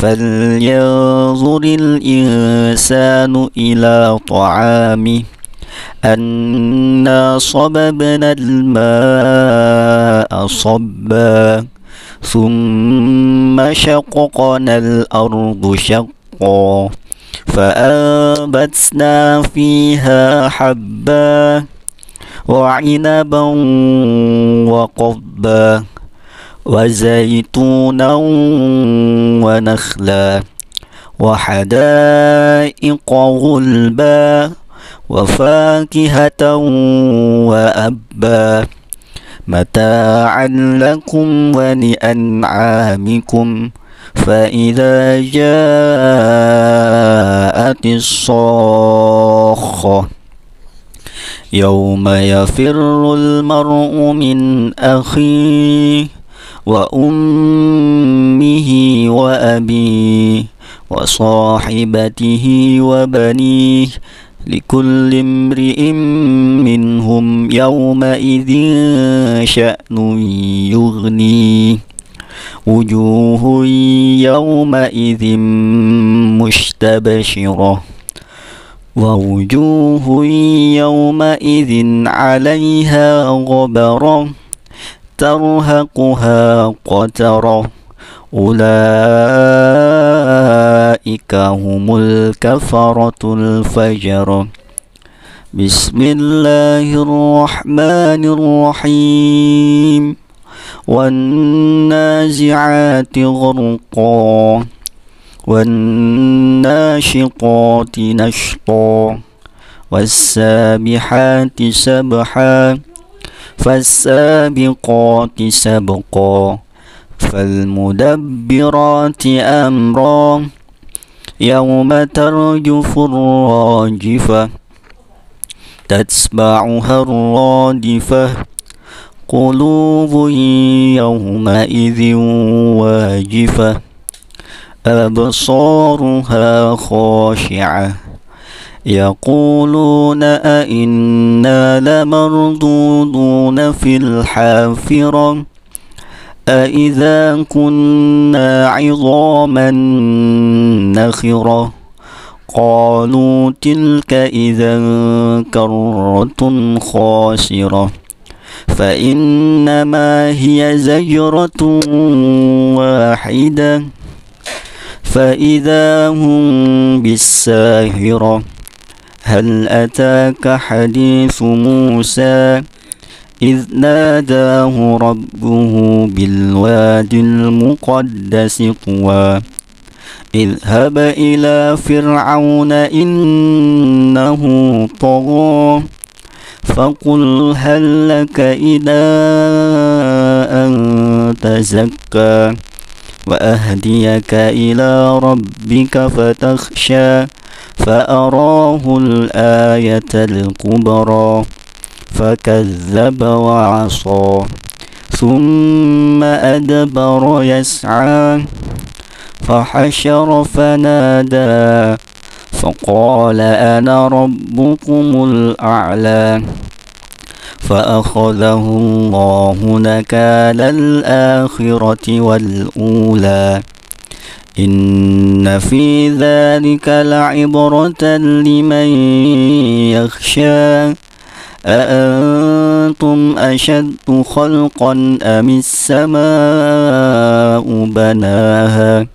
فلينظر الإنسان إلى طعامه أنا صببنا الماء صبا ثم شققنا الأرض شقا فأنبتنا فيها حبا وعنبا وقبا وزيتونا ونخلا وحدائق غلبا وفاكهة وأبا متاعا لكم ولأنعامكم فإذا جاءت الصاخة يوم يفر المرء من أخيه وأمه وأبيه وصاحبته وبنيه لكل امرئ منهم يومئذ شأن يغنيه وجوه يومئذ مشتبشرة ووجوه يومئذ عليها غبره ترهقها قترة أولئك هم الكفرة الفجر بسم الله الرحمن الرحيم والنازعات غرقا والناشقات نشطا والسابحات سبحا فالسابقات سبقا فالمدبرات أمرا يوم ترجف الراجفة تتبعها الرادفة قلوب يومئذ واجفة أبصارها خاشعة يقولون أئنا لمردودون في الحافرة أئذا كنا عظاما نخرة قالوا تلك إذا كرة خاسرة فإنما هي زجرة واحدة فإذا هم بالساهرة هل أتاك حديث موسى إذ ناداه ربه بالواد المقدس طوى اذهب إلى فرعون إنه طغى فقل هل لك إلى أن تزكى وأهديك إلى ربك فتخشى فأراه الآية الكبرى فكذب وعصى ثم أدبر يسعى فحشر فنادى فقال أنا ربكم الأعلى فأخذه الله نكال الآخرة والأولى إن في ذلك لعبرة لمن يخشى أأنتم أشد خلقا أم السماء بناها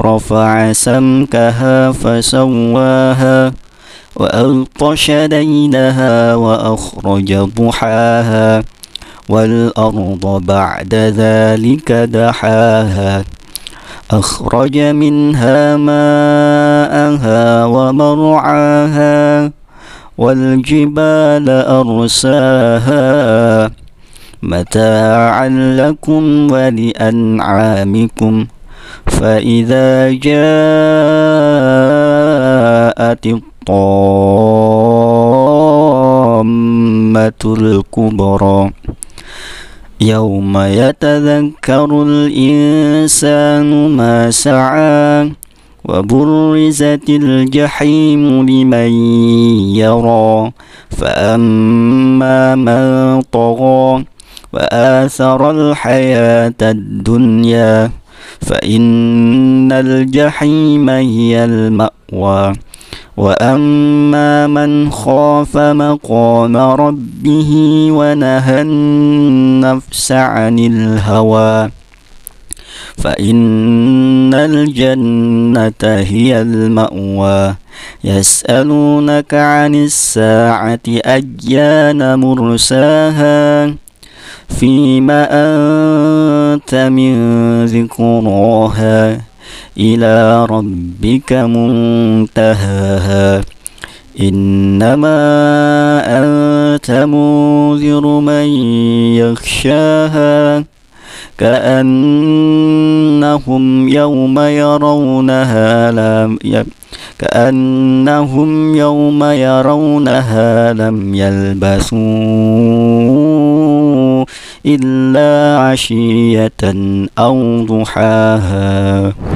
رفع سمكها فسواها وألطش ليلها وأخرج ضحاها والأرض بعد ذلك دحاها أخرج منها ماءها ومرعاها والجبال أرساها متاعا لكم ولأنعامكم فإذا جاءت الطامة الكبرى يوم يتذكر الإنسان ما سعى وبرزت الجحيم لمن يرى فأما من طغى وآثر الحياة الدنيا فإن الجحيم هي المأوى وأما من خاف مقام ربه ونهى النفس عن الهوى فإن الجنة هي المأوى يسألونك عن الساعة أيان مرساها فيما أنت من ذكراها إلى ربك منتهاها إنما أنت منذر من يخشاها كأنهم يوم يرونها لم كأنهم يوم يرونها لم يلبسوا إلا عشية أو ضحاها